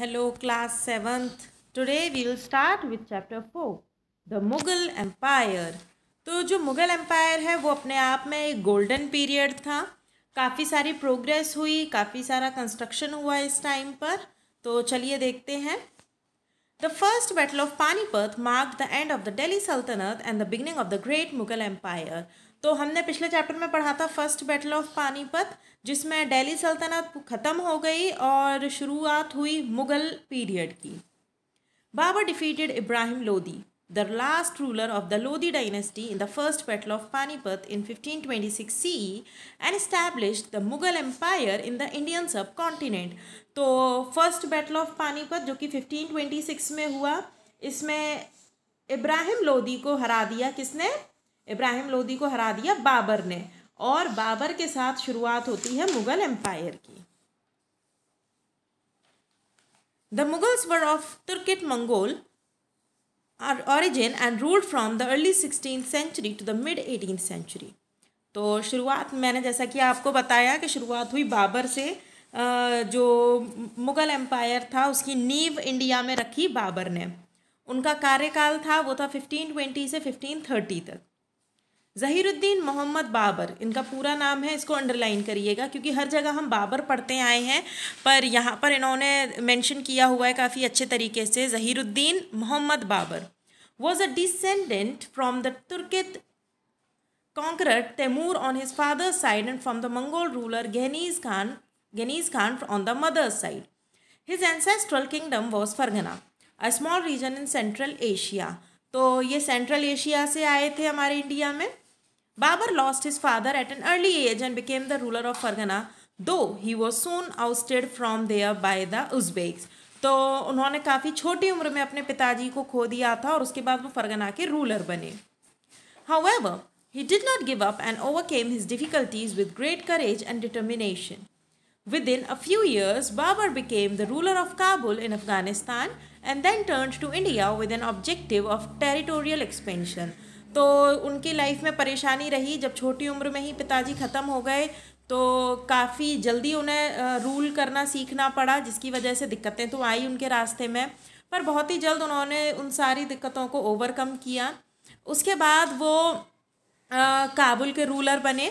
Hello class 7th. Today we will start with chapter 4, the Mughal Empire. तो जो Mughal empire है वो अपने आप में एक गोल्डन पीरियड था काफ़ी सारी प्रोग्रेस हुई काफ़ी सारा कंस्ट्रक्शन हुआ इस टाइम पर तो चलिए देखते हैं the first battle of Panipat mark the end of the Delhi sultanate and the beginning of the great Mughal empire तो हमने पिछले चैप्टर में पढ़ा था फर्स्ट बैटल ऑफ पानीपत जिसमें डेली सल्तनत ख़त्म हो गई और शुरुआत हुई मुगल पीरियड की Babur defeated Ibrahim Lodi the last ruler of the Lodi dynasty in the first battle of Panipat in 1526 C and establish the Mughal empire in the Indian subcontinent तो फर्स्ट बैटल ऑफ पानीपत जो कि 1526 में हुआ इसमें इब्राहिम लोदी को हरा दिया किसने इब्राहिम लोदी को हरा दिया बाबर ने और बाबर के साथ शुरुआत होती है मुगल एम्पायर की the Mughals were of Turkic Mongol origin and ruled from the early sixteen century to the mid eighteen century तो शुरुआत मैंने जैसा कि आपको बताया कि शुरुआत हुई बाबर से जो मुग़ल एम्पायर था उसकी नींव इंडिया में रखी बाबर ने उनका कार्यकाल था वो था फिफ्टीन ट्वेंटी से फिफ्टीन थर्टी तक जहीरुद्दीन मोहम्मद बाबर इनका पूरा नाम है इसको अंडरलाइन करिएगा क्योंकि हर जगह हम बाबर पढ़ते आए हैं पर यहाँ पर इन्होंने मेंशन किया हुआ है काफ़ी अच्छे तरीके से Zahiruddin Muhammad Babur was a descendant from the Turkic conqueror Timur on his father's side and from the Mongol ruler Genghis Khan Genghis Khan on the mother's side his ancestral kingdom was Fergana a small region in Central Asia तो ये central Asia से आए थे हमारे India में Babar lost his father at an early age and became the ruler of Fergana, though he was soon ousted from there by the Uzbeks. तो उन्होंने काफ़ी छोटी उम्र में अपने पिताजी को खो दिया था और उसके बाद वो फरगना के रूलर बने however He did not give up and overcame his difficulties with great courage and determination. Within a few years, Babar became the ruler of Kabul in Afghanistan and then turned to India with an objective of territorial expansion. तो उनकी life में परेशानी रही जब छोटी उम्र में ही पिताजी ख़त्म हो गए तो काफ़ी जल्दी उन्हें रूल करना सीखना पड़ा जिसकी वजह से दिक्कतें तो आई उनके रास्ते में पर बहुत ही जल्द उन्होंने उन सारी दिक्कतों को ओवरकम किया उसके बाद वो आ, काबुल के रूलर बने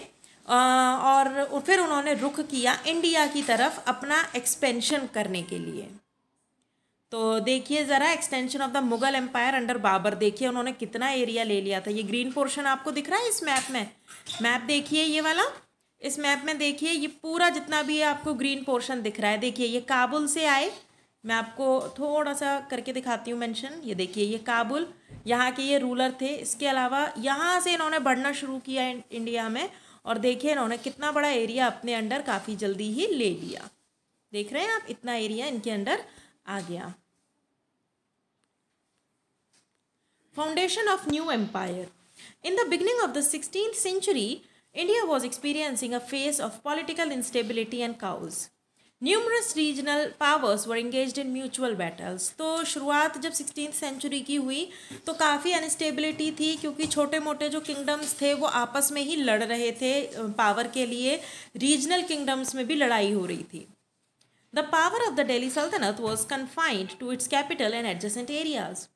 आ, और फिर उन्होंने रुख किया इंडिया की तरफ अपना एक्सपेंशन करने के लिए तो देखिए ज़रा extension of the Mughal empire under Babur देखिए उन्होंने कितना एरिया ले लिया था ये ग्रीन पोर्शन आपको दिख रहा है इस मैप में मैप देखिए ये वाला इस मैप में देखिए ये पूरा जितना भी आपको ग्रीन पोर्शन दिख रहा है देखिए ये काबुल से आए मैं आपको थोड़ा सा करके दिखाती हूँ मैंशन ये देखिए ये काबुल यहाँ के ये रूलर थे इसके अलावा यहाँ से इन्होंने बढ़ना शुरू किया इंडिया में और देखिए इन्होंने कितना बड़ा एरिया अपने अंडर काफ़ी जल्दी ही ले लिया देख रहे हैं आप इतना एरिया इनके अंडर आ गया foundation of new empire in the beginning of the sixteen century India was experiencing a phase of political instability and cause numerous regional powers were engage in mutual battles तो शुरुआत जब sixteen century की हुई तो काफ़ी instability थी क्योंकि छोटे मोटे जो किंगडम्स थे वो आपस में ही लड़ रहे थे पावर के लिए रीजनल किंगडम्स में भी लड़ाई हो रही थी The power of the Delhi Sultanate was confined to its capital and adjacent areas.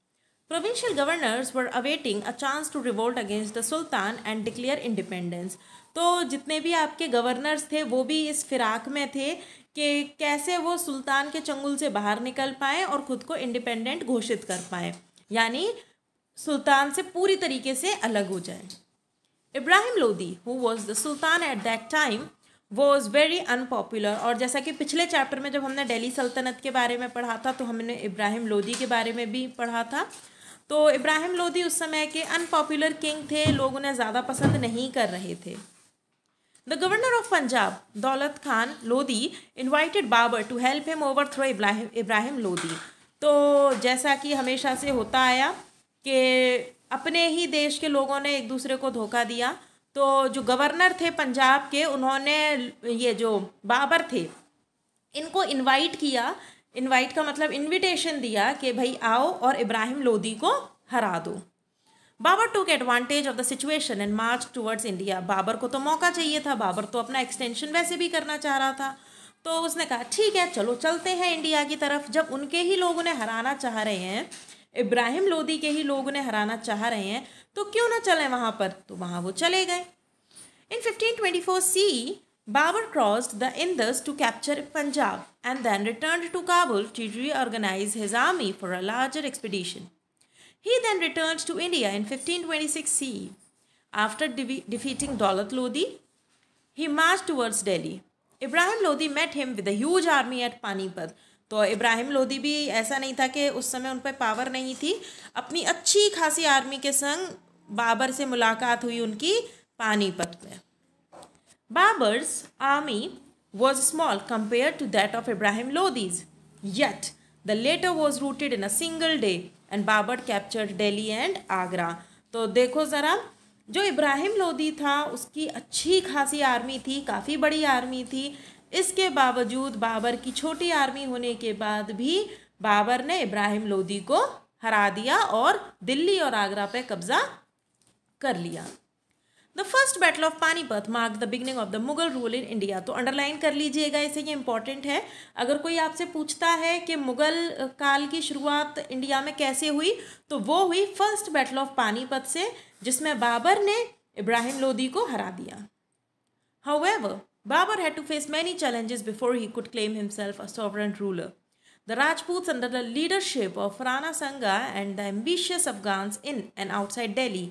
Provincial governors were awaiting a chance to revolt against the Sultan and declare independence. तो जितने भी आपके गवर्नर्स थे वो भी इस फिराक में थे कि कैसे वो सुल्तान के चंगुल से बाहर निकल पाए और ख़ुद को इंडिपेंडेंट घोषित कर पाए यानी सुल्तान से पूरी तरीके से अलग हो जाए Ibrahim Lodi who was the sultan at that time was very unpopular और जैसा कि पिछले चैप्टर में जब हमने दिल्ली सल्तनत के बारे में पढ़ा था तो हमने इब्राहिम लोदी के बारे में भी पढ़ा था तो इब्राहिम लोदी उस समय के अनपॉपुलर किंग थे लोग उन्हें ज़्यादा पसंद नहीं कर रहे थे the governor of Punjab Daulat Khan Lodhi invited Babur to help him overthrow Ibrahim Ibrahim Lodhi तो जैसा कि हमेशा से होता आया कि अपने ही देश के लोगों ने एक दूसरे को धोखा दिया तो जो गवर्नर थे पंजाब के उन्होंने ये जो बाबर थे इनको इनवाइट किया इनवाइट का मतलब इनविटेशन दिया कि भाई आओ और इब्राहिम लोदी को हरा दो Babur took advantage of the situation and march towards India Babur को तो मौका चाहिए था बाबर तो अपना एक्सटेंशन वैसे भी करना चाह रहा था तो उसने कहा ठीक है चलो चलते हैं इंडिया की तरफ जब उनके ही लोग उन्हें हराना चाह रहे हैं इब्राहिम लोदी के ही लोग उन्हें हराना चाह रहे हैं तो क्यों ना चलें वहाँ पर तो वहाँ वो चले गए in fifteen twenty four C Babur cross the Indus to capture Punjab and then return to Kabul to reorganize his army for a larger expedition he then return to India in fifteen twenty six C after defeating Daulat Lodhi he march towards Delhi Ibrahim Lodhi met him with his army at Panipat तो इब्राहिम लोधी भी ऐसा नहीं था कि उस समय उन पर पावर नहीं थी अपनी अच्छी खासी आर्मी के संग बाबर से मुलाकात हुई उनकी पानीपत में Babur's army was small compare to that of Ibrahim Lodi's yet the latter was routed in a single day and Babur capture Delhi and Agra तो देखो ज़रा जो इब्राहिम लोदी था उसकी अच्छी खासी आर्मी थी काफ़ी बड़ी आर्मी थी इसके बावजूद बाबर की छोटी आर्मी होने के बाद भी बाबर ने इब्राहिम लोदी को हरा दिया और दिल्ली और आगरा पर कब्ज़ा कर लिया the first battle of Panipat mark the beginning of the Mughal rule in India तो अंडरलाइन कर लीजिएगा इसे ये इंपॉर्टेंट है अगर कोई आपसे पूछता है कि मुगल काल की शुरुआत इंडिया में कैसे हुई तो वो हुई फर्स्ट बैटल ऑफ पानीपत से जिसमें बाबर ने इब्राहिम लोदी को हरा दिया how Babur had to face many challenges before he could claim himself a sovereign ruler the Rajput under the leadership of Rana Sanga and the ambitious Afghans in and outside Delhi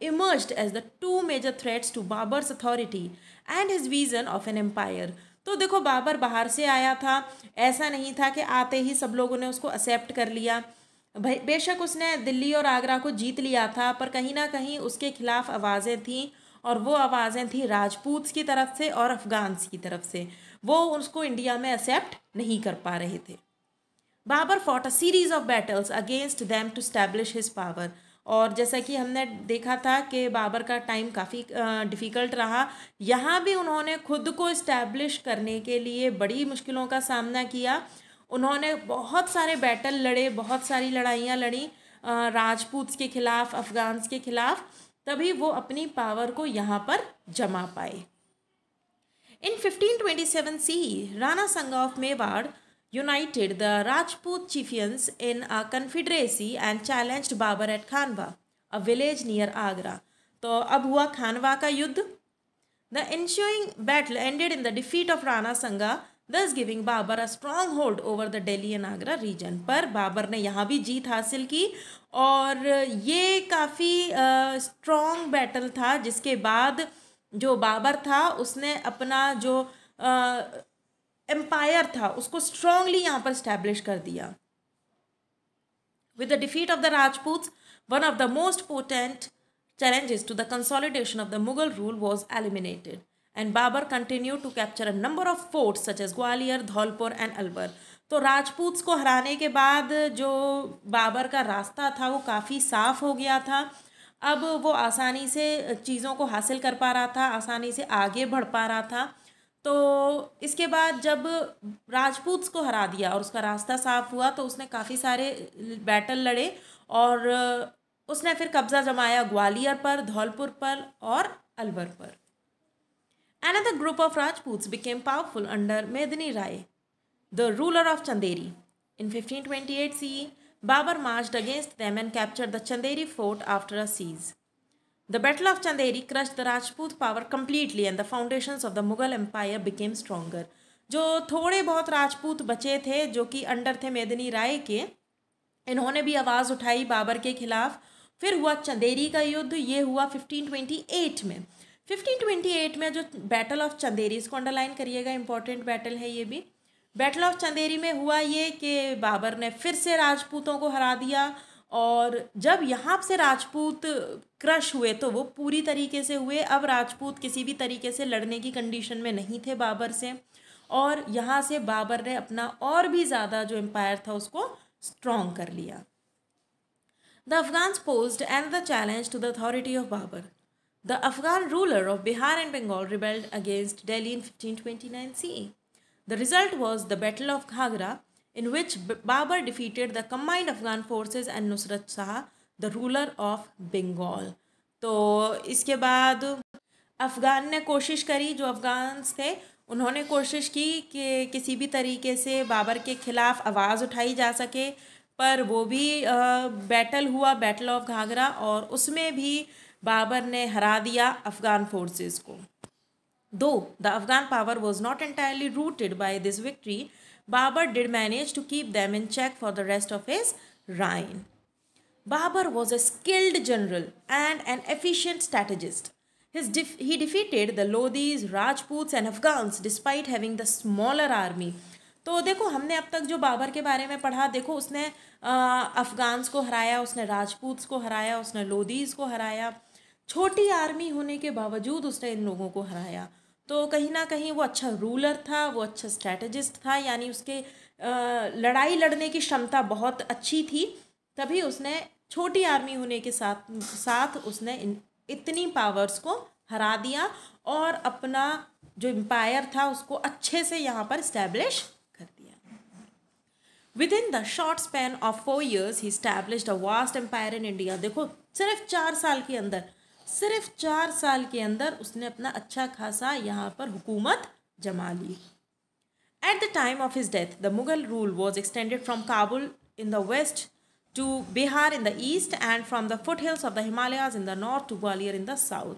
emerged as the two major threats to Babur's authority and his vision of an empire. तो देखो बाबर बाहर से आया था ऐसा नहीं था कि आते ही सब लोगों ने उसको एक्सेप्ट कर लिया बेशक उसने दिल्ली और आगरा को जीत लिया था पर कहीं ना कहीं उसके खिलाफ आवाज़ें थीं और वो आवाज़ें थीं राजपूत की तरफ से और अफ़गान्स की तरफ से वो उसको इंडिया में एक्सेप्ट नहीं कर पा रहे थे Babur fought a series of battles against them to establish his power और जैसा कि हमने देखा था कि बाबर का टाइम काफ़ी डिफ़िकल्ट रहा यहाँ भी उन्होंने खुद को इस्टेब्लिश करने के लिए बड़ी मुश्किलों का सामना किया उन्होंने बहुत सारे बैटल लड़े बहुत सारी लड़ाइयाँ लड़ी राजपूत के ख़िलाफ़ अफ़गान्स के ख़िलाफ़ तभी वो अपनी पावर को यहाँ पर जमा पाए इन 1527 C Rana Sanga of Mewar united the Rajput chieftains in a confederacy and challenged Babur at Khanwa, a village near Agra. तो अब हुआ खानवा का युद्ध the ensuing battle ended in the defeat of Rana Sanga thus giving Babur a strong hold over the Delhi and Agra region पर बाबर ने यहाँ भी जीत हासिल की और ये काफ़ी स्ट्रॉन्ग uh, बैटल था जिसके बाद जो बाबर था उसने अपना जो uh, एम्पायर था उसको स्ट्रांगली यहाँ पर स्टैब्लिश कर दिया with the defeat of the Rajput one of the most potent challenges to the consolidation of the Mughal rule was eliminated and Babur continue to capture a number of fort such as Gwalior Dholpur and Alwar तो राजपूत को हराने के बाद जो बाबर का रास्ता था वो काफ़ी साफ हो गया था अब वो आसानी से चीज़ों को हासिल कर पा रहा था आसानी से आगे बढ़ पा रहा था तो इसके बाद जब राजपूत को हरा दिया और उसका रास्ता साफ हुआ तो उसने काफ़ी सारे बैटल लड़े और उसने फिर कब्जा जमाया ग्वालियर पर धौलपुर पर और अलवर पर and another group of Rajput became powerful under Medini Rai the ruler of Chanderi in fifteen twenty eight C Babur marched against them and capture the Chanderi fort after a siege The Battle of Chanderi crushed the Rajput power completely and the foundations of the Mughal Empire became stronger. जो थोड़े बहुत राजपूत बचे थे जो कि under थे मेदनी राय के इन्होंने भी आवाज़ उठाई बाबर के खिलाफ फिर हुआ चंदेरी का युद्ध ये हुआ 1528 में 1528 में जो बैटल ऑफ चंदेरी इसको अंडरलाइन करिएगा इंपॉर्टेंट बैटल है ये भी बैटल ऑफ चंदेरी में हुआ ये कि बाबर ने फिर से राजपूतों को हरा दिया और जब यहाँ से राजपूत क्रश हुए तो वो पूरी तरीके से हुए अब राजपूत किसी भी तरीके से लड़ने की कंडीशन में नहीं थे बाबर से और यहाँ से बाबर ने अपना और भी ज़्यादा जो एम्पायर था उसको स्ट्रॉन्ग कर लिया the Afghans posed and the challenge to the authority of Babur the Afghan ruler of Bihar and Bengal rebelled against Delhi in fifteen C A the result was the battle of Ghaghra in which Babur defeated the combined Afghan forces and Nusrat Shah, the ruler of Bengal. तो इसके बाद अफ़गान ने कोशिश करी जो Afghans थे उन्होंने कोशिश की कि किसी भी तरीके से बाबर के ख़िलाफ़ आवाज़ उठाई जा सके पर वो भी बैटल हुआ बैटल ऑफ घाघरा और उसमें भी बाबर ने हरा दिया अफ़गान फोर्सेस को दो the Afghan power was not entirely routed by this victory Babar did manage to keep them in check for the rest of his reign. Babar was a skilled general and an efficient strategist. His Def he defeated the Lodhis, Rajputs and Afghans despite having the smaller army. तो देखो हमने अब तक जो बाबर के बारे में पढ़ा देखो उसने अफ़गान्स को हराया उसने राजपूत्स को हराया उसने लोदीज़ को हराया छोटी आर्मी होने के बावजूद उसने इन लोगों को हराया तो कहीं ना कहीं वो अच्छा रूलर था वो अच्छा स्ट्रैटेजिस्ट था यानी उसके लड़ाई लड़ने की क्षमता बहुत अच्छी थी तभी उसने छोटी आर्मी होने के साथ साथ उसने इतनी पावर्स को हरा दिया और अपना जो एम्पायर था उसको अच्छे से यहाँ पर इस्टेब्लिश कर दिया within the short span of four years he establish a vast empire in India देखो सिर्फ चार साल के अंदर सिर्फ चार साल के अंदर उसने अपना अच्छा खासा यहाँ पर हुकूमत जमा ली at the time of his death the Mughal rule was extended from Kabul in the west to Bihar in the east and from the foothills of the Himalayas in the north to Gwalior in the south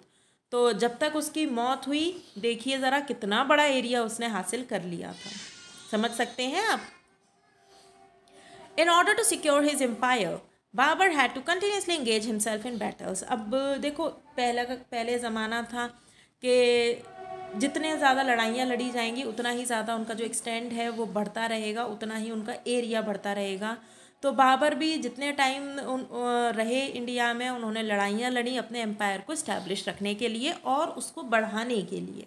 तो जब तक उसकी मौत हुई देखिए ज़रा कितना बड़ा एरिया उसने हासिल कर लिया था समझ सकते हैं आप in order to secure his empire Babur had to continuously engage himself in battles अब देखो पहला का पहले ज़माना था कि जितने ज़्यादा लड़ाइयाँ लड़ी जाएंगी उतना ही ज़्यादा उनका जो एक्सटेंड है वो बढ़ता रहेगा उतना ही उनका एरिया बढ़ता रहेगा तो बाबर भी जितने टाइम उन रहे इंडिया में उन्होंने लड़ाइयाँ लड़ी अपने एम्पायर को इस्टेब्लिश रखने के लिए और उसको बढ़ाने के लिए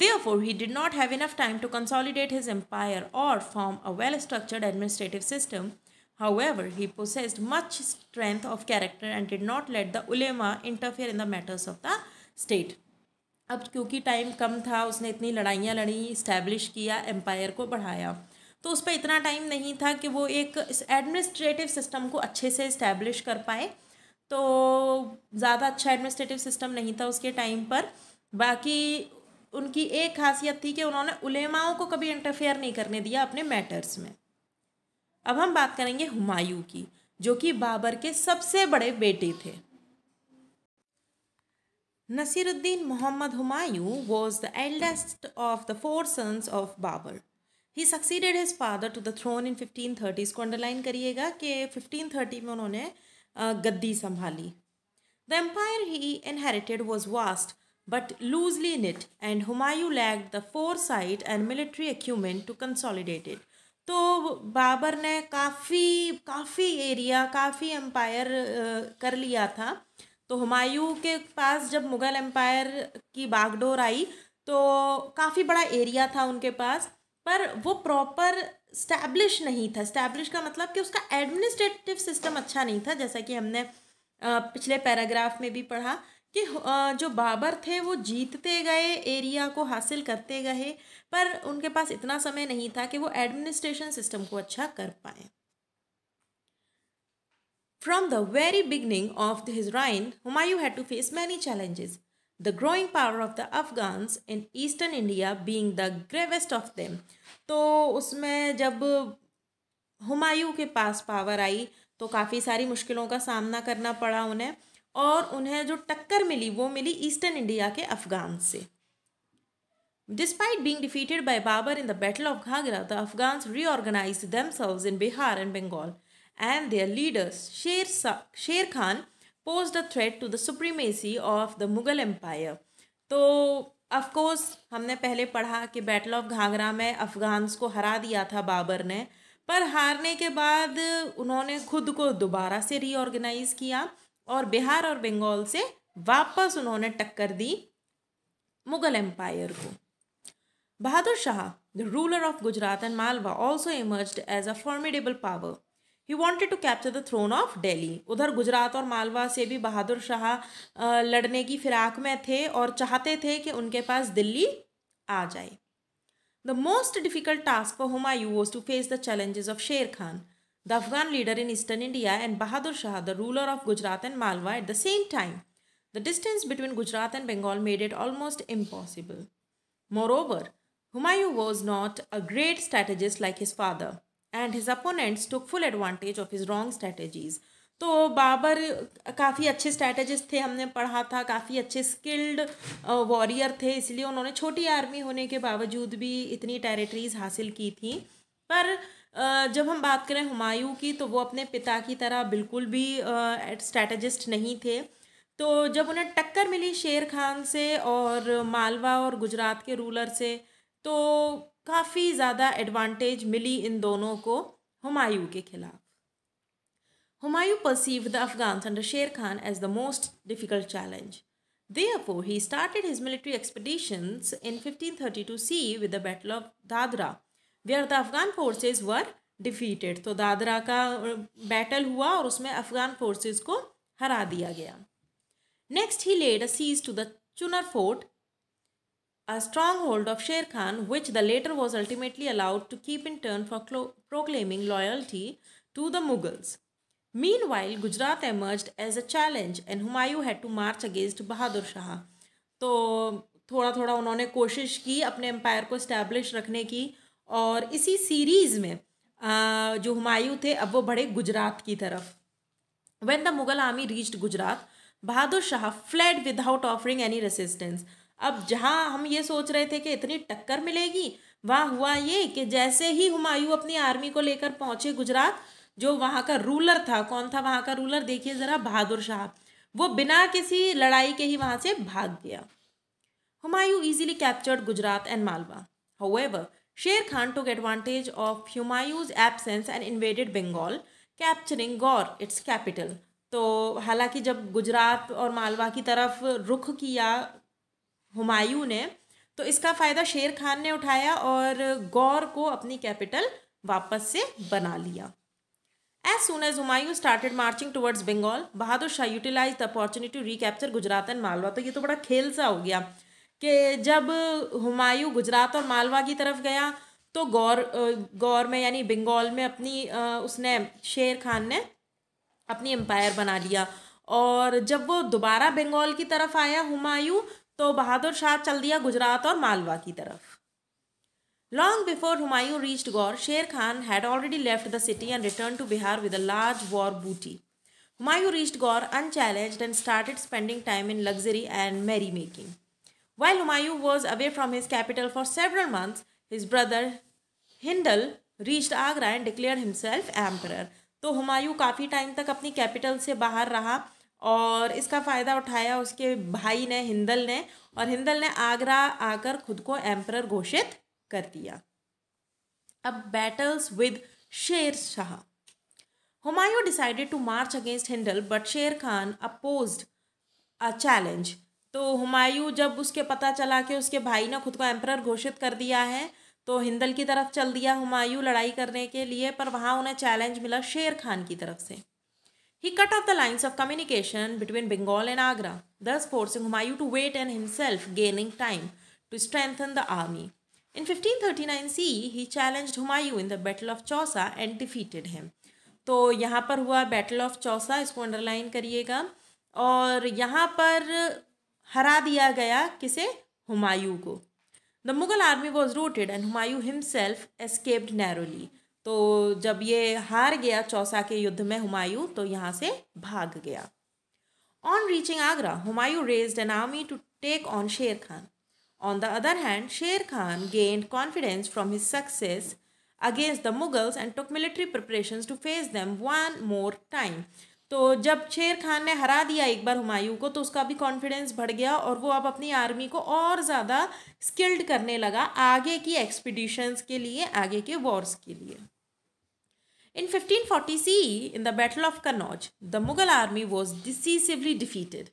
Therefore, he did not have enough time to consolidate his empire or form a well structured administrative system However, he possessed much strength of character and did not let the ulema interfere in the matters of the state. अब क्योंकि time कम था उसने इतनी लड़ाइयाँ लड़ी establish किया empire को बढ़ाया तो उस पर इतना टाइम नहीं था कि वो एक एडमिनिस्ट्रेटिव सिस्टम को अच्छे से इस्टेब्लिश कर पाए तो ज़्यादा अच्छा एडमिनिस्ट्रेटिव सिस्टम नहीं था उसके टाइम पर बाकी उनकी एक खासियत थी कि उन्होंने उलेमाओं को कभी इंटरफेयर नहीं करने दिया अपने मैटर्स में अब हम बात करेंगे हुमायूं की जो कि बाबर के सबसे बड़े बेटे थे Muhammad Humayun was the eldest of the four sons of Babur he succeeded his father to the throne in fifteen thirties को अंडरलाइन करिएगा कि फिफ्टीन थर्टी में उन्होंने गद्दी संभाली the empire he inherited was vast but loosely knit and Humayun lag the foresight and military acumen to consolidate it तो बाबर ने काफ़ी काफ़ी एरिया काफ़ी एम्पायर कर लिया था तो हुमायूं के पास जब मुग़ल एम्पायर की बागडोर आई तो काफ़ी बड़ा एरिया था उनके पास पर वो प्रॉपर स्टैब्लिश नहीं था स्टैब्लिश का मतलब कि उसका एडमिनिस्ट्रेटिव सिस्टम अच्छा नहीं था जैसा कि हमने पिछले पैराग्राफ में भी पढ़ा कि जो बाबर थे वो जीतते गए एरिया को हासिल करते गए पर उनके पास इतना समय नहीं था कि वो एडमिनिस्ट्रेशन सिस्टम को अच्छा कर पाए from the very beginning of the his reign Humayun had to face many challenges the growing power of the Afghans in eastern India being the gravest of them तो उसमें जब हुमायूं के पास पावर आई तो काफ़ी सारी मुश्किलों का सामना करना पड़ा उन्हें और उन्हें जो टक्कर मिली वो मिली ईस्टर्न इंडिया के अफगान से Despite being defeated by Babur in the Battle of Ghagra, the Afghans reorganized themselves in Bihar and Bengal, and their leaders, Sher, Sa- Sher Khan, posed a threat to the supremacy of the Mughal Empire. तो of course हमने पहले पढ़ा कि battle of Ghaghara में Afghans को हरा दिया था बाबर ने पर हारने के बाद उन्होंने खुद को दोबारा से रीऑर्गेनाइज किया और बिहार और बंगाल से वापस उन्होंने टक्कर दी मुग़ल एम्पायर को Bahadur Shah, the ruler of Gujarat and Malwa, also emerged as a formidable power. He wanted to capture the throne of Delhi उधर गुजरात और मालवा से भी बहादुर शाह लड़ने की फिराक में थे और चाहते थे कि उनके पास दिल्ली आ जाए the most difficult task for you was to face the challenges of Sher Khan the Afghan leader in eastern India and Bahadur Shah the ruler of Gujarat and Malwa at the same time the distance between Gujarat and Bengal made it almost impossible moreover Humayun was not a great strategist like his father, and his opponents took full advantage of his wrong strategies. तो बाबर काफ़ी अच्छे strategist थे हमने पढ़ा था काफ़ी अच्छे skilled warrior थे इसलिए उन्होंने छोटी आर्मी होने के बावजूद भी इतनी टेरिटरीज हासिल की थी पर जब हम बात करें हुमायूं की तो वो अपने पिता की तरह बिल्कुल भी स्ट्रैटेजिस्ट नहीं थे तो जब उन्हें टक्कर मिली शेर खान से और मालवा और गुजरात के रूलर से तो काफ़ी ज़्यादा एडवांटेज मिली इन दोनों को हुमायूं के खिलाफ Humayun perceived the Afghan under Sher Khan as the most difficult challenge therefore he started his military expedition in fifteen thirty two C with the battle of Dadra where are the Afghan forces were defeated तो दादरा का battle हुआ और उसमें Afghan forces को हरा दिया गया next he laid a siege to the Chunar fort a stronghold of Sher Khan, which the latter was ultimately allowed to keep in turn for proclaiming loyalty to the Mughals. Meanwhile, Gujarat emerged as a challenge and Humayun had to march against Bahadur Shah. तो थोड़ा थोड़ा उन्होंने कोशिश की अपने empire को establish रखने की और इसी सीरीज़ में जो हुमायूं थे अब वो बढ़े गुजरात की तरफ when the Mughal army reached Gujarat Bahadur Shah fled without offering any resistance अब जहाँ हम ये सोच रहे थे कि इतनी टक्कर मिलेगी वहाँ हुआ ये कि जैसे ही हुमायूं अपनी आर्मी को लेकर पहुँचे गुजरात जो वहाँ का रूलर था कौन था वहाँ का रूलर देखिए ज़रा बहादुर शाह वो बिना किसी लड़ाई के ही वहाँ से भाग गया Humayun easily captured Gujarat and Malwa however Sher Khan took advantage of Humayun's absence and invaded Bengal capturing Gaur its capital तो हालांकि जब गुजरात और मालवा की तरफ रुख किया हुमायूं ने तो इसका फ़ायदा शेर खान ने उठाया और गौर को अपनी कैपिटल वापस से बना लिया as soon as Humayun started marching towards Bengal Bahadur Shah utilize the opportunity to Gujarat and Malwa तो ये तो बड़ा खेल सा हो गया कि जब हुमायूं गुजरात और मालवा की तरफ गया तो गौर गौर में यानी बंगाल में अपनी उसने शेर खान ने अपनी एम्पायर बना लिया और जब वो दोबारा बंगाल की तरफ आया हुमायूं तो बहादुर शाह चल दिया गुजरात और मालवा की तरफ long before Humayun reached Gaur Sher Khan had already left the city and return to Bihar with a large war booty Humayun reached Gaur unchallenge and started spending time in luxury and merrymaking while Humayun was away from his capital for several months his brother Hindal reached Agra and declare himself emperor तो हुमायूं काफ़ी time तक अपनी capital से बाहर रहा और इसका फ़ायदा उठाया उसके भाई ने हिंदल ने और हिंदल ने आगरा आकर खुद को एम्प्रर घोषित कर दिया अब battles with Sher Shah Humayun decided to march against Hindal but Sher Khan oppose a challenge तो हुमायूं जब उसके पता चला कि उसके भाई ने खुद को एम्प्रर घोषित कर दिया है तो हिंदल की तरफ चल दिया हुमायूं लड़ाई करने के लिए पर वहाँ उन्हें चैलेंज मिला शेर खान की तरफ से He cut off the lines of communication between Bengal and Agra, thus forcing Humayun to wait and himself gaining time to strengthen the army. In 1539 CE, he challenged Humayun in the Battle of Chausa and defeated him. तो यहाँ पर हुआ battle of Chausa इसको underline करिएगा और यहाँ पर हरा दिया गया किसे हुमायूं को the Mughal army was routed and Humayun himself escaped narrowly तो जब ये हार गया चौसा के युद्ध में हुमायूं तो यहाँ से भाग गया on reaching Agra Humayun raise an army to take on Sher Khan on the other hand Sher Khan gained confidence from his success against the Mughals and took military preparation to face them one more time तो जब शेर खान ने हरा दिया एक बार हुमायूं को तो उसका भी कॉन्फिडेंस बढ़ गया और वो अब अपनी आर्मी को और ज़्यादा स्किल्ड करने लगा आगे की एक्सपीडिशंस के लिए आगे के वॉर्स के लिए In 1540 CE, in the Battle of Kannauj, the Mughal army was decisively defeated.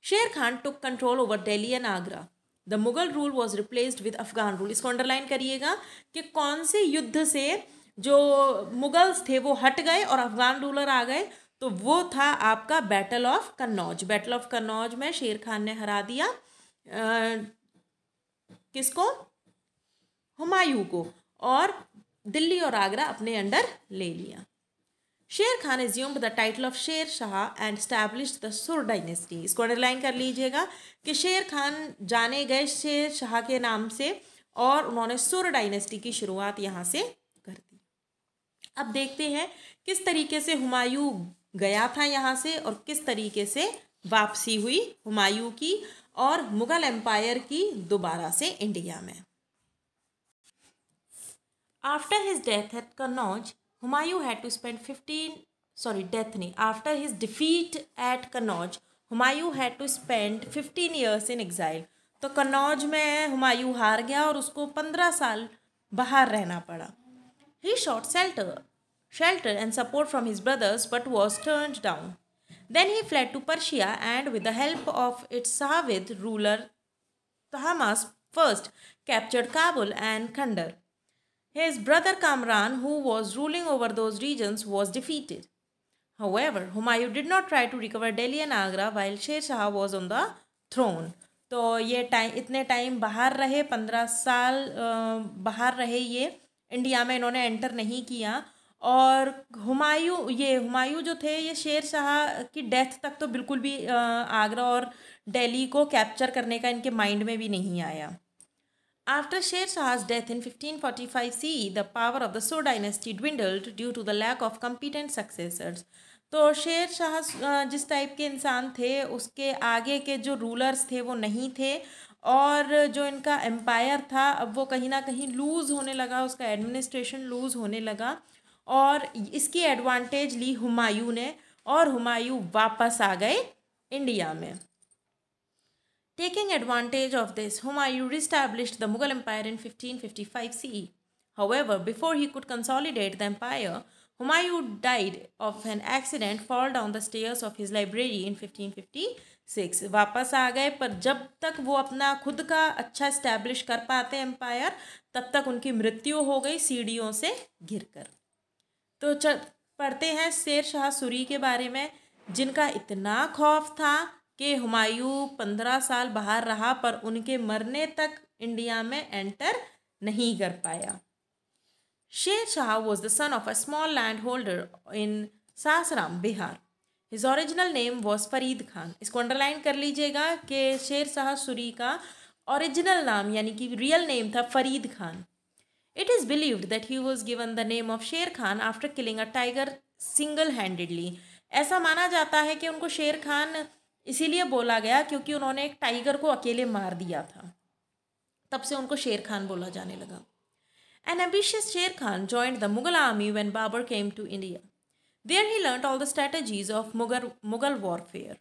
Sher Khan took control over Delhi and Agra. The Mughal rule was replaced with Afghan rule. इसको underline करिएगा कि कौन से युद्ध से जो मुगल्स थे वो हट गए और अफगान रूलर आ गए तो वो था आपका battle of Kannauj battle of Kannauj में शेर खान ने हरा दिया आ, किसको हुमायूं को और दिल्ली और आगरा अपने अंडर ले लिया Sher Khan assumed the title of Sher Shah and establish the Sur dynasty इसको अंडरलाइन कर लीजिएगा कि शेर खान जाने गए शेर शाह के नाम से और उन्होंने सुर डाइनेस्टी की शुरुआत यहाँ से कर दी अब देखते हैं किस तरीके से हुमायूं गया था यहाँ से और किस तरीके से वापसी हुई हुमायूं की और मुग़ल एम्पायर की दोबारा से इंडिया में After his death at Kanauj, Humayu had to spend 15 sorry death nahi. After his defeat at Kanauj, Humayu had to spend 15 years in exile. So Kanauj में Humayu हार गया और उसको पंद्रह साल बाहर रहना पड़ा he sought shelter shelter and support from his brothers but was turned down. Then he fled to Persia and, with the help of its Sahavid ruler Tahmasp first captured Kabul and Kandar. His brother Kamran, who was ruling over those regions, was defeated. However, Humayun did not try to recover Delhi and Agra while Sher Shah was on the throne. तो ये time इतने time बाहर रहे पंद्रह साल बाहर रहे ये इंडिया में इन्होंने एंटर नहीं किया और हुमायूं ये हुमायूं जो थे ये शेर शाह की डेथ तक तो बिल्कुल भी आगरा और दिल्ली को कैप्चर करने का इनके माइंड में भी नहीं आया After Sher Shah's death in 1545 CE, the power of the Sur dynasty dwindled due to the lack of competent successors. तो शेर शाह जिस टाइप के इंसान थे उसके आगे के जो रूलर्स थे वो नहीं थे और जो इनका एम्पायर था अब वो कहीं ना कहीं लूज़ होने लगा उसका एडमिनिस्ट्रेशन लूज़ होने लगा और इसकी एडवांटेज ली हुमायूं ने और हुमायूं वापस आ गए इंडिया में Taking advantage of this, Humayun reestablished the Mughal Empire in 1555 CE. However, before he could consolidate the empire, Humayun died of an accident fall down the stairs of his library in 1550 six वापस आ गए पर जब तक वो अपना खुद का अच्छा इस्टेब्लिश कर पाते एम्पायर तब तक उनकी मृत्यु हो गई सीढ़ियों से गिरकर तो चल पढ़ते हैं शेर शाह सूरी के बारे में जिनका इतना खौफ था कि हुमायूं पंद्रह साल बाहर रहा पर उनके मरने तक इंडिया में एंटर नहीं कर पाया Sher Shah was the son of a small land holder in Sasaram Bihar his original name was Farid Khan इसको अंडरलाइन कर लीजिएगा कि शेर शाह सुरी का ओरिजिनल नाम यानी कि रियल नेम था Farid Khan it is believed that he was given the name of Sher Khan after killing a tiger single handedly ऐसा माना जाता है कि उनको शेर खान इसीलिए बोला गया क्योंकि उन्होंने एक टाइगर को अकेले मार दिया था तब से उनको शेर खान बोला जाने लगा an ambitious Sher Khan joined the Mughal army when Babur came to India there he learn all the strategies of Mughal Mughal warfare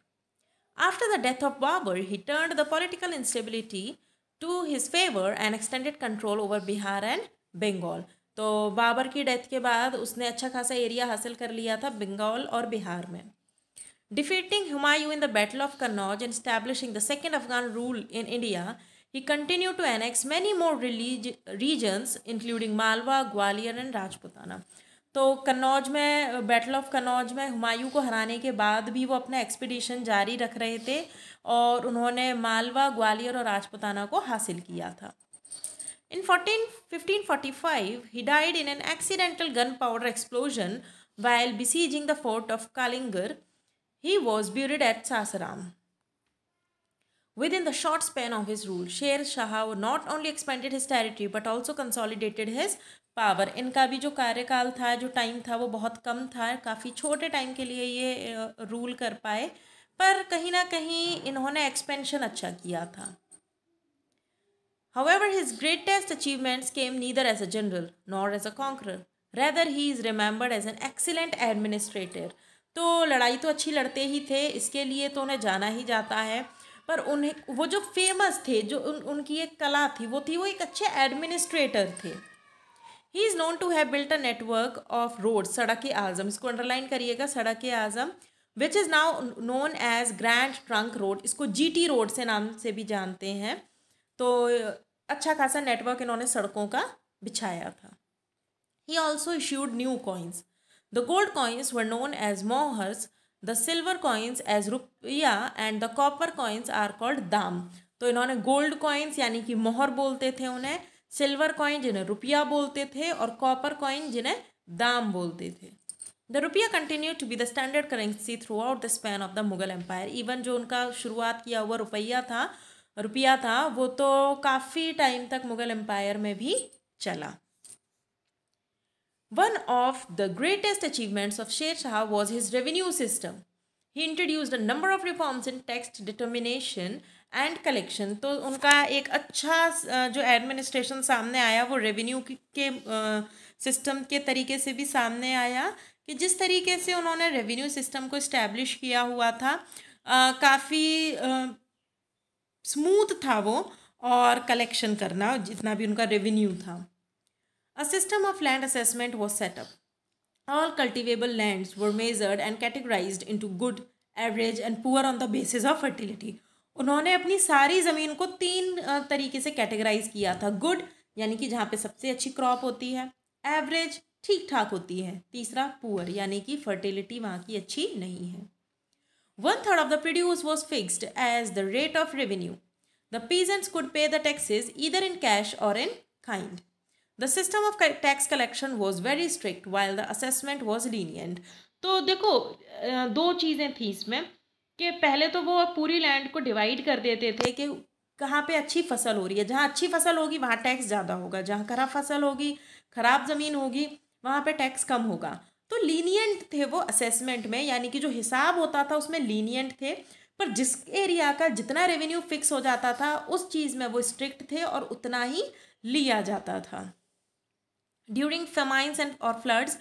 after the death of Babur he turn the political instability to his favour and extended control over Bihar and Bengal तो बाबर की death के बाद उसने अच्छा खासा area हासिल कर लिया था बंगाल और बिहार में Defeating Humayun in the Battle of Kannauj and establishing the second Afghan rule in India, he continued to annex many more regions including Malwa, Gwalior and Rajputana. तो कन्नौज में बैटल ऑफ कन्नौज में हुमायूं को हराने के बाद भी वो अपना एक्सपीडिशन जारी रख रहे थे और उन्होंने मालवा ग्वालियर और राजपुताना को हासिल किया था in fourteen fifteen forty five he died in an accidental gunpowder explosion while besieging the fort of Kalinjar he was buried at Sasaram. Within the short span of his rule, Sher Shah not only expanded his territory but also consolidated his power इनका भी जो कार्यकाल था जो time था वो बहुत कम था काफ़ी छोटे टाइम के लिए ये रूल कर पाए पर कहीं ना कहीं इन्होंने एक्सपेंशन अच्छा किया था however his greatest achievements came neither as a general nor as a conqueror rather he is remembered as an excellent administrator तो लड़ाई तो अच्छी लड़ते ही थे इसके लिए तो उन्हें जाना ही जाता है पर उन्हें वो जो फेमस थे जो उन उनकी एक कला थी वो थी वो एक अच्छे एडमिनिस्ट्रेटर थे he is known to have built a network of road Sadak Azam इसको अंडरलाइन करिएगा Sadak Azam which is now known as Grand Trunk Road इसको टी रोड से नाम से भी जानते हैं तो अच्छा खासा नेटवर्क इन्होंने सड़कों का बिछाया था he also issued new coins The gold coins were known as mohars, the silver coins as rupiya and the copper coins are called dam. तो इन्होंने गोल्ड कॉइन्स यानी कि मोहर बोलते थे उन्हें सिल्वर कॉइन जिन्हें रुपया बोलते थे और कॉपर कॉइन जिन्हें दाम बोलते थे the rupiya continue to be the standard currency throughout the span of the Mughal empire even जो उनका शुरुआत किया हुआ रुपया था रुपया था वो तो काफ़ी टाइम तक मुगल एम्पायर में भी चला one of the greatest achievements of Sher Shah was his revenue system he introduce a number of reforms in tax determination and collection तो उनका एक अच्छा जो एडमिनिस्ट्रेशन सामने आया वो रेवेन्यू के सिस्टम के तरीके से भी सामने आया कि जिस तरीके से उन्होंने रेवेन्यू सिस्टम को इस्टेब्लिश किया हुआ था काफ़ी स्मूथ था वो और कलेक्शन करना जितना भी उनका रेवेन्यू था A system of land assessment was set up. All cultivable lands were measured and categorized into good, average and poor on the basis of fertility. उन्होंने अपनी सारी ज़मीन को तीन तरीके से कैटेगराइज किया था गुड यानी कि जहाँ पे सबसे अच्छी क्रॉप होती है एवरेज ठीक ठाक होती है तीसरा पुअर यानी कि फर्टिलिटी वहाँ की अच्छी नहीं है one third of the produce was fixed as the rate of revenue the peasants could pay the taxes either in cash or in kind the system of tax collection was very strict while the assessment was lenient तो देखो दो चीज़ें थी इसमें कि पहले तो वो पूरी लैंड को डिवाइड कर देते थे कि कहाँ पे अच्छी फसल हो रही है जहाँ अच्छी फसल होगी वहाँ टैक्स ज़्यादा होगा जहाँ खराब फसल होगी खराब ज़मीन होगी वहाँ पे टैक्स कम होगा तो लीनियंट थे वो असेसमेंट में यानी कि जो हिसाब होता था उसमें लीनियंट थे पर जिस एरिया का जितना रेवेन्यू फिक्स हो जाता था उस चीज़ में वो स्ट्रिक्ट थे और उतना ही लिया जाता था During famines and or floods,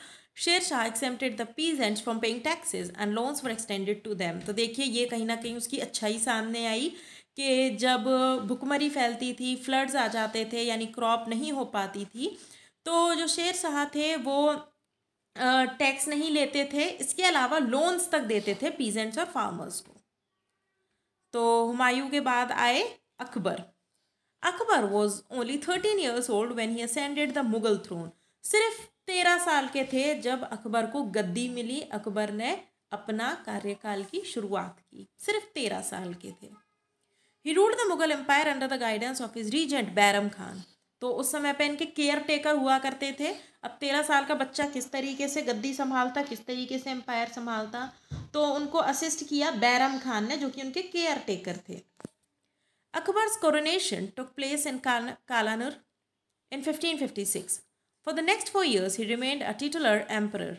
Sher Shah excepted the end from paying taxes and loans for extended to them तो देखिए ये कहीं ना कहीं उसकी अच्छाई सामने आई कि जब भुखमरी फैलती थी फ्लड्स आ जाते थे यानी क्रॉप नहीं हो पाती थी तो जो शेर शाह थे वो टैक्स नहीं लेते थे इसके अलावा लोन्स तक देते थे पीजेंट्स और फार्मर्स को तो हुमायूं के बाद आए Akbar Akbar was only thirteen years old when he ascended the Mughal throne सिर्फ तेरह साल के थे जब अकबर को गद्दी मिली अकबर ने अपना कार्यकाल की शुरुआत की सिर्फ तेरह साल के थे he ruled the Mughal empire under the guidance of his regent Bairam Khan तो उस समय पे इनके केयर टेकर हुआ करते थे अब तेरह साल का बच्चा किस तरीके से गद्दी संभालता किस तरीके से एम्पायर संभालता तो उनको असिस्ट किया बैरम खान ने जो कि उनके केयर टेकर थे Akbar's coronation took place in Kalanaur in fifteen fifty six For the next four years, he remained a titular emperor,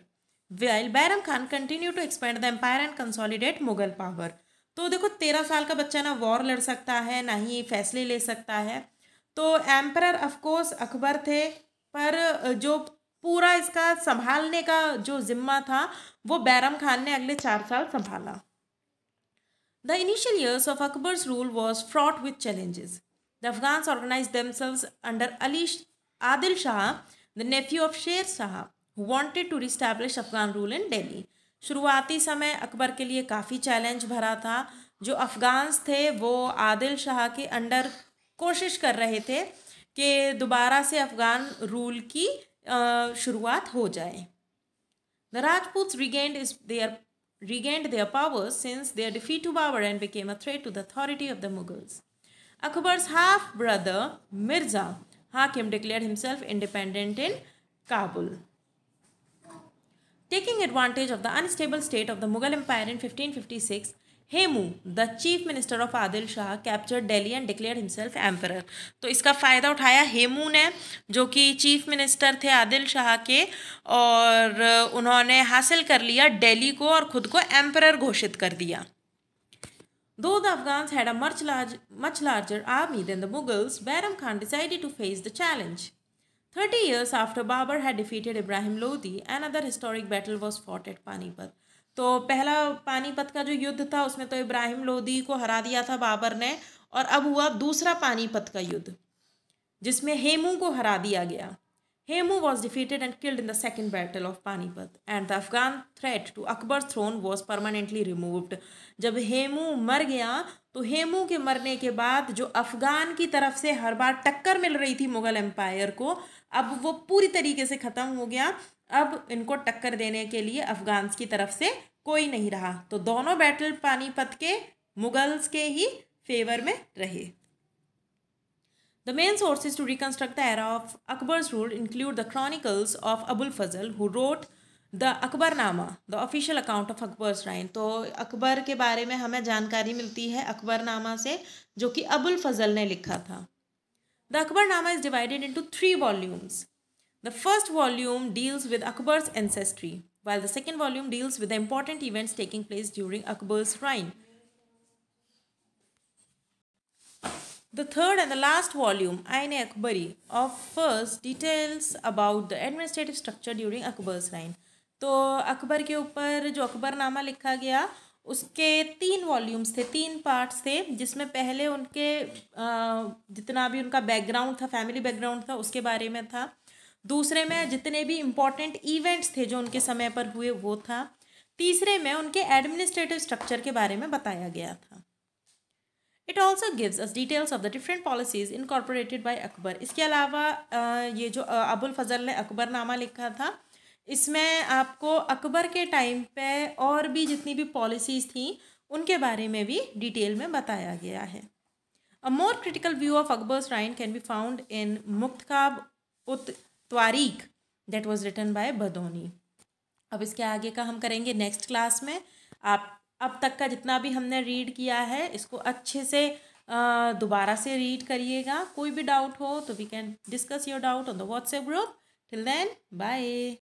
while Bairam Khan continued to expand the empire and consolidate Mughal power. तो देखो तेरह साल का बच्चा ना war लड़ सकता है ना ही फैसले ले सकता है तो एम्पर ऑफकोर्स अकबर थे पर जो पूरा इसका संभालने का जो जिम्मा था वो बैरम खान ने अगले चार साल संभाला the initial years of Akbar's rule was fraught with challenges the Afghans organise themselves under Ali Adil Shah the nephew of Sher Shah wanted to reestablish Afghan rule in Delhi शुरुआती समय अकबर के लिए काफ़ी चैलेंज भरा था जो अफ़गान्स थे वो आदिल शाह के अंडर कोशिश कर रहे थे कि दोबारा से अफ़गान रूल की शुरुआत हो जाए the Rajput regained is their regained their powers since their defeat to Babur and became a threat to the authority of the Mughals Akbar's half brother Mirza declare himself independent in Kabul taking advantage of the unstable state of the Mughal empire in fifteen fifty six Hemu the chief minister of Adil Shah capture Delhi and declare himself emperor तो इसका फ़ायदा उठाया हेमू ने जो कि chief minister थे आदिल शाह के और उन्होंने हासिल कर लिया डेली को और ख़ुद को एम्पर घोषित कर दिया Though the Afghans had a much, large, much larger army than the Mughals, Bairam Khan decided to face the challenge. Thirty years after Babur had defeated Ibrahim Lodi, another historic battle was fought at Panipat. तो पहला पानीपत का जो युद्ध था उसमें तो इब्राहिम लोदी को हरा दिया था बाबर ने और अब हुआ दूसरा पानीपत का युद्ध जिसमें हेमू को हरा दिया गया Hemu was defeated and killed in the second battle of Panipat and the Afghan threat to Akbar's throne was permanently removed. जब हेमू मर गया तो हेमू के मरने के बाद जो अफ़गान की तरफ से हर बार टक्कर मिल रही थी मुग़ल एम्पायर को अब वो पूरी तरीके से ख़त्म हो गया अब इनको टक्कर देने के लिए अफ़गान्स की तरफ से कोई नहीं रहा तो दोनों बैटल पानीपत के मुग़ल्स के ही फेवर में रहे The main sources to reconstruct the era of Akbar's rule include the chronicles of Abul Fazl, who wrote the Akbarnama the official account of Akbar shrine तो अकबर के बारे में हमें जानकारी मिलती है अकबरनामा से जो कि अबुल फजल ने लिखा था the Akbarnama is divided into three volumes the first volume deals with Akbar's ancestry while the second volume deals with the important events taking place during Akbar's reign The third and the last volume, Ayn-e Akbari, offers details about the administrative structure during Akbar's reign. तो अकबर के ऊपर जो अकबरनामा लिखा गया उसके तीन volumes थे तीन पार्ट्स थे जिसमें पहले उनके जितना भी उनका बैकग्राउंड था फैमिली बैकग्राउंड था उसके बारे में था दूसरे में जितने भी इम्पॉर्टेंट इवेंट्स थे जो उनके समय पर हुए वो था तीसरे में उनके एडमिनिस्ट्रेटिव स्ट्रक्चर के बारे में बताया गया था it also gives us details of the different policies incorporated by Akbar इसके अलावा ये जो अबुल फजल ने अकबरनामा लिखा था इसमें आपको अकबर के टाइम पे और भी जितनी भी पॉलिसीज़ थी उनके बारे में भी डिटेल में बताया गया है a more critical view of Akbar reign can be found in Muntakhab ut Tawarikh that was written by Badauni अब इसके आगे का हम करेंगे नेक्स्ट क्लास में आप अब तक का जितना भी हमने रीड किया है इसको अच्छे से दोबारा से रीड करिएगा कोई भी डाउट हो तो we can discuss your doubt on the WhatsApp group till then bye